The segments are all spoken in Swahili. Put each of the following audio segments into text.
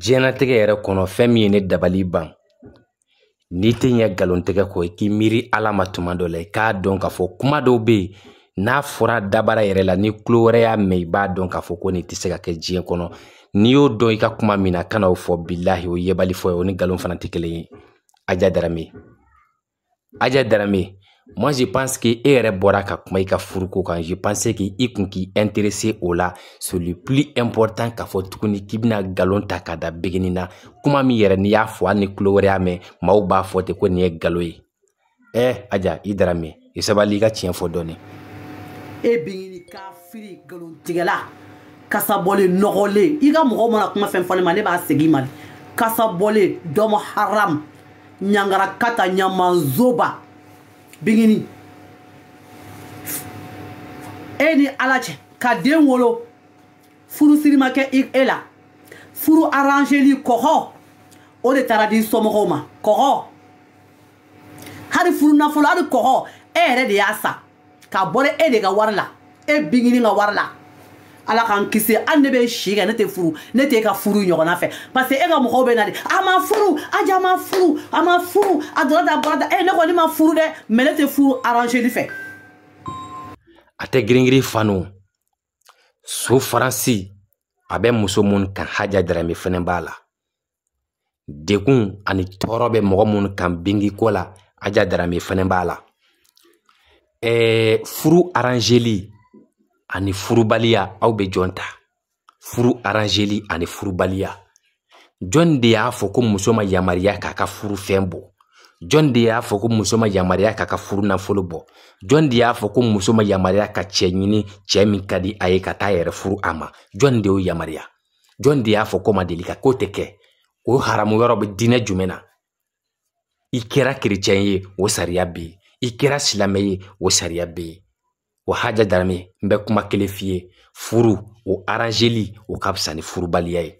Diɲɛnatigɛ yɛrɛ kɔnɔ fɛn min ye ne dabali ban n'i tɛ ɲɛ galontigɛ kɔ i k'i miiri ala ma tuma dɔ la i k'a dɔn k'a fɔ kuma dɔw be yen n'a fɔra dabara yɛrɛ la ni tulo wɛrɛ y'a mɛn i b'a dɔn k'a fɔ ko ni tɛ se ka kɛ diɲɛ kɔnɔ n'i y'o dɔn i ka kuma min na kana'o fɔ bilahi o yebali fɔ ye o ni galon fana tɛ kelen ye a ja darabe a moi je pense que e yɛrɛ bɔra ka kuma i ka furuko kan je pense que i kun k'i interesse o la c'est le plus important k'a fɔ tuguni k'i bɛna galon ta ka da beginning na kuma min yɛrɛ n'i y'a fɔ hali ni tulo wɛrɛ y'a mɛn maaw b'a fɔ ten ko nin ye galo ye ɛ aja i dara min i sabali i ka tiɲɛ fɔ dɔɔni. e beginning kafiri galontigɛla kasabɔlen nɔgɔlen i ka mɔgɔw mana kuma fɛn fɔ ne ma ne b'a segin i ma kasabɔlen dɔmɔ haram ɲangara kata ɲamanzoba. beginning e ni ala cɛ ka den wolo furusiri ma kɛ e la furu arrangeli kɔkɔ o de taara di somɔgɔw ma kɔkɔ hali furu nafolo hali kɔkɔ e yɛrɛ de y'a sa ka bɔra e de ka wari la e bingini ka wari la ala kan kise an debe chige nete furu, nete e ka furu yon kon a fe. Pase ega mou koube nade, a man furu, a ja man furu, a man furu, a do la da ba da, e ne kon li man furu de, men nete furu aranje li fe. Ate geringri fanou, sou fransi, abe mousou moun kan haja dremi fenen bala. Dekoun, an itoroube mou koube moun kan bingi koula, haja dremi fenen bala. E furu aranje li, ani furubaliya aw be jɔn ta furu aranzeli ani furubaliya jɔn de y'a fɔ ko muso ma yamariya k'a ka furu fɛn bɔ jɔn de y'a fɔ ko muso ma yamariya k'a ka furu nafolo bɔ jɔn de y'a fɔ ko muso ma yamariya ka cɛ ɲini cɛ min ka di a ye ka taa yɛrɛ furu a ma jɔn de y'o yamariya jɔn de y'a fɔ ko ma deli ka k'o tɛ kɛ o haramu yɔrɔ bɛ diinɛ jumɛn na i kɛra kerecɛn ye o sariya bɛ i kɛra silamɛ ye o sariya bɛ yen o haja darame n bɛ kuma kelen furu o aranzeli o ka fisa ni furubaliya ye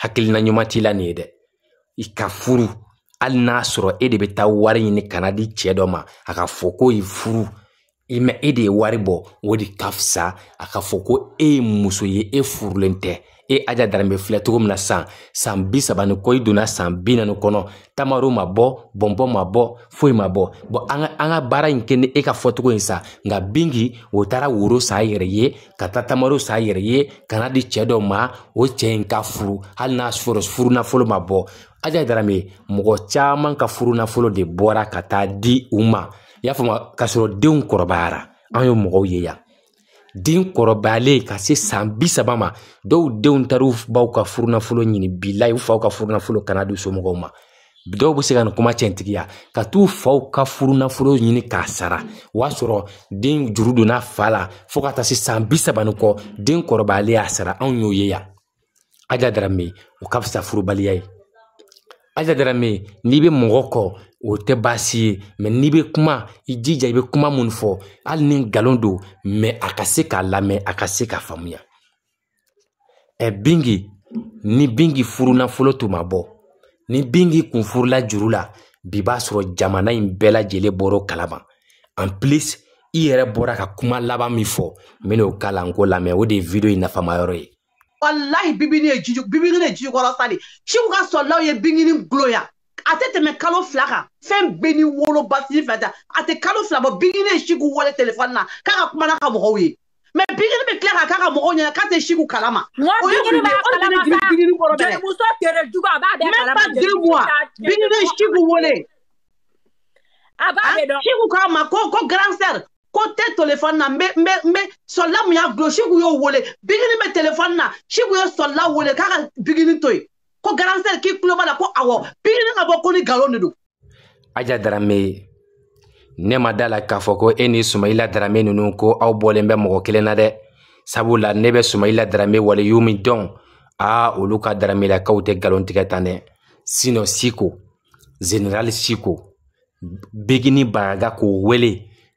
hakilina ɲuman t'i la nin ye dɛ i ka furu hali n'a sɔrɔ e de bɛ taa wari ɲini kana di cɛ dɔ ma a ka fɔ ko ye furu i e de ye wari bɔ o de ka fisa a ka fɔ ko e ye muso ye e furulen tɛ e aja daranbe filɛ cogo min na san san bi saba ni kɔ i donna san bi nani kɔnɔ tamaro ma bɔ bɔnbɔn ma bɔ foyi ma bɔ bɔn an ka an ka baara in kɛ ni e ka fɔcogo in sa nka bingi o taara woro san yɛrɛ ye ka taa tamaro san yɛrɛ ye ka na di cɛɛ dɔ ma o cɛɛ in ka furu hali n'a sɔrɔ furu nafolo ma bɔ aja darame mɔgɔ caaman ka furu nafolo de bɔra ka taa di u ma y'a fama k'a sɔrɔ denw kɔrɔbayara an ye mɔgɔw ye yan den kɔrɔbayalen ka se san bi saba ma dɔw denw taar'u baw ka furunafolo ɲini bilayi u faw ka furunafolo kana di u somɔgɔw ma dɔw be se ka nin kuma cɛntigiya ka t'u faw ka furunafolo ɲini k'a sara o y'a sɔrɔ den juru donna fa la fɔɔ ka taa se san bi sabani kɔ den kɔrɔbayale y'a sara anw y'o ye ya aja darame o ka fisa furubaliya ye aja darame n'i be mɔgɔ kɔ O tɛ baasi ye n'i bɛ kuma i jija i bɛ kuma minnu fɔ hali ni nkalon don a ka se k'a lamɛn a ka se k'a faamuya ɛ bin ni bingi furu nafolo tun ma bɔ ni bingi kun furula juru la bi b'a sɔrɔ jamana in bɛɛ lajɛlen bɔra kalama an i yɛrɛ bɔra ka kuma laban min fɔ n bɛn'o k'a la n k'o lamɛn o de ye video in nafama yɔrɔ ye walahi bibini ye jiju bibini ye jijukɔrɔ sali siw ka sɔlilaw ye bingini gulon yan a tɛ tɛmɛ kalo fila kan fɛn bɛɛ ni woloba fini fila ta a tɛ kalo fila bɔ bigini ye siku wale telefɔni na k'a ka kuma n'a ka mɔgɔw ye mɛ bigini bɛ tila k'a k'a ka mɔgɔw ɲɛna k'a tɛ siku kalama. o ye mun ye o de bɛ jigin bigini kɔrɔ dɛ. jelimuso tere jugu a b'a bɛɛ kalama jelimuso tere jugu a bigini ye siku wele. a b'a bɛɛ dɔn. siku k'a ma ko ko grand sœur ko tɛ telefɔni na n bɛ n bɛ n bɛ sɔlila mun y'a gulon siku y'o wele bigini bɛ telefɔni na siku ye sɔlila wele k'a ka bigini to yen ko garansɛr k'i kulo b'a la ko awɔ pirini ka bɔ ko ni galon de don aja darame ne ma da la k'a fɔ ko e ni sumayila darame nunu ko aw bɔlen bɛ mɔgɔ kelen na dɛ sabula ne bɛ sumayila darame waleyu min dɔn aa olu ka daramelakaw tɛ galon tigɛ tan dɛ sinɔ siko zenerali siko begini baraga k'o wele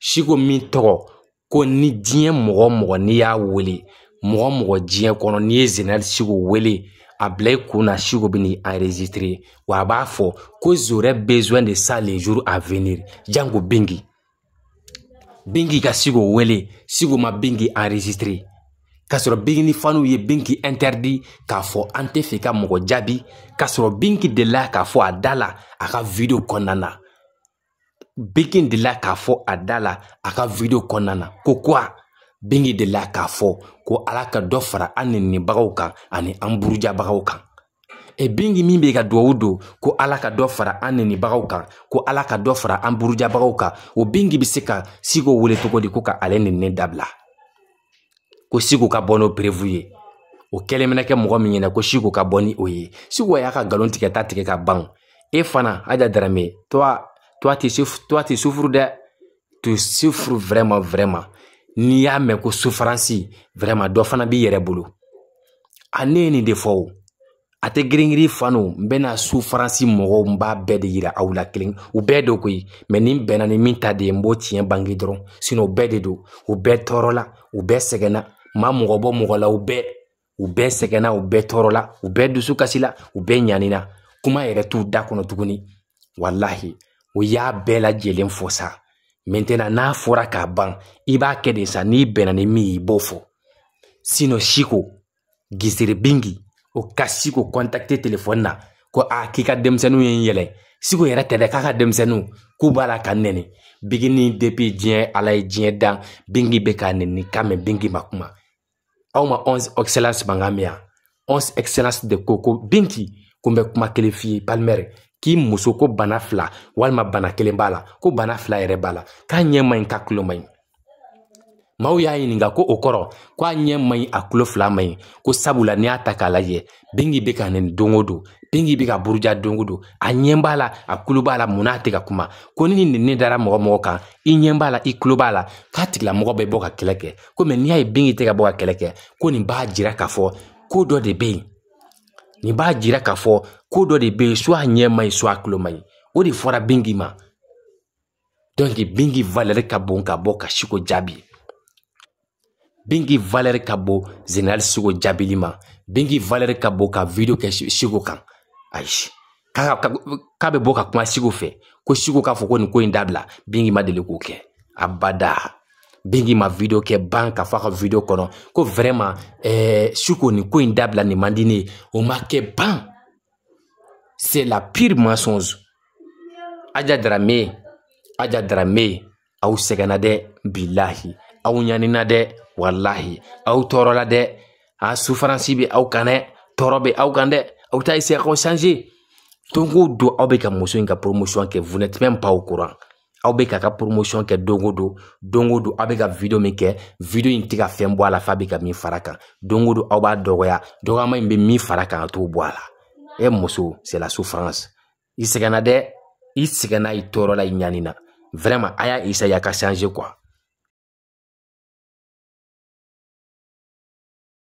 siko min tɔgɔ ko ni diɲɛ mɔgɔ mɔgɔ n'i y'a wele mɔgɔ mɔgɔ diɲɛ kɔnɔ n'i ye zenerali siko wele a bila i kun na siko bɛ n'i enregistrer wa a b'a fɔ ko j'aurai besoin de ça les jours à venir jango Bingi Bingi ka siko wele siko ma Bingi enregistrer k'a sɔrɔ Bingi ni faniw ye Bingi interdit k'a fɔ an tɛ fɛ ka mɔgɔ jaabi k'a sɔrɔ Bingi delila k'a fɔ a da la a ka video kɔnɔna na Bingi delila k'a fɔ a da la a ka video kɔnɔna na ko quoi Bengi de la k'a fɔ ko ala ka dɔ fara an nenibagaw kan ani an burujabagaw kan. E bengi min bɛ ka duwawu don ko ala ka dɔ fara an nenibagaw kan ko ala ka dɔ fara an burujabagaw kan o bengi bɛ se ka Sigo wele cogo di ko ka ale nenini dabila ko Sigo ka bɔ n'o prévu ye o kɛlen bɛna kɛ mɔgɔ min ɲɛna ko Sigo ka bɔ ni o ye Sigo y'a ka nkalon tigɛta tigɛ ka ban e fana Aja Darame toa toa tu souffres toi tu souffres dɛ tu souffres vraiment vraiment n'i y'a mɛn ko sufaransi vraiment dɔ fana b'i yɛrɛ bolo a ne ye nin de fɔ o a tɛ girin fan o n bɛna sufaransi mɔgɔw n b'a bɛɛ de yira aw la kelen u bɛɛ do koyi mɛ nin bɛnna ni min ta de ye n b'o tiɲɛ bange dɔrɔn sinɔn u bɛɛ de do u bɛɛ tɔɔrɔla u bɛɛ sɛgɛnna ma mɔgɔ bɔ mɔgɔ la u bɛɛ u bɛɛ sɛgɛnna u bɛɛ tɔɔrɔla u bɛɛ dusu kasila u bɛɛ ɲanina kuma yɛrɛ t'u da kɔnɔ tuguni walahi o y'a bɛɛ lajɛlen fɔ sa maintenant n'a fɔra k'a ban i b'a kɛ de sa n'i bɛnna ni min i b'o fɔ sinɔ siko gisiri bingi o ka siko kɔntakite telefɔni na ko a k'i ka denmisɛnninw ye n yɛlɛ siko yɛrɛ tɛ k'a ka denmisɛnninw k'u b'a la ka nɛni bigini depi diɲɛ ala ye diɲɛ dan bingi bɛ k'a nɛni ka mɛn bingi ma kuma aw ma onze excellence mankan mɛn yan onze excellence de ko ko binki ko bɛ kuma kelen f'i ye palmɛri k'i muso ko bana fila walima bana kelen b'a la ko bana fila yɛrɛ b'a la k'a ɲɛ man ɲi k'a tulo man ɲi maaw y'a ɲininka ko o kɔrɔ ko a ɲɛ man ɲi a tulo fila man ɲi ko sabula n'i y'a ta k'a lajɛ bingi bɛ ka nin don o don bingi bɛ ka buruja don o a ɲɛ b'a la a tulo b'a la munna tɛ ka kuma ko ni ni ne dara mɔgɔ mɔgɔ kan i ɲɛ b'a la i tulo b'a la k'a tigilamɔgɔ bɛ bɔ ka kɛlɛ kɛ ko mɛ n'i y'a ye bingi tɛ ka bɔ ka kɛlɛ kɛ ko nin b'a jira k'a fɔ ko dɔ de bɛ yen ni b'a jira k'a fɔ ko dɔ de be yen so a ɲɛ ma ɲi so a tulo ma ɲi o de fɔra bingi ma donc bingi valeur ka bon ka bɔ ka siko jaabi bingi valeur ka bon général siko jaabili ma bingi valeur ka bon ka video kɛ siko kan ayi k'a bɛ bɔ ka kuma siko fɛ ko siko k'a fɔ ko nin ko in dabila bingi ma deli k'o kɛ abada Bingi ma video ke ban ka video kono ko vraiment ɛɛ eh, suko ni ko mandini. ni ma ke ban c'est la pire mensonge aja dramé, aja drame. aw bilahi aw ɲanina dɛ walahi aw a sufaransi bi aw kan dɛ tɔɔrɔ bɛ au kan dɛ aw changer promotion ke vous n'êtes même pas au courant aw be k'a ka promotion kɛ dongo do dongo do aw bɛ ka video min kɛ video in tɛ ka fɛn bɔ a la f'a bɛ ka min fara kan dongo do aw b'a dɔgɔya dɔgɔyama in be min fara kan a t'o bɔ a la e muso c'est la souffrance i sɛgɛna dɛ i sɛgɛna i tɔɔrɔla i ɲanina na vraiment a y'a essayer a ka changer quoi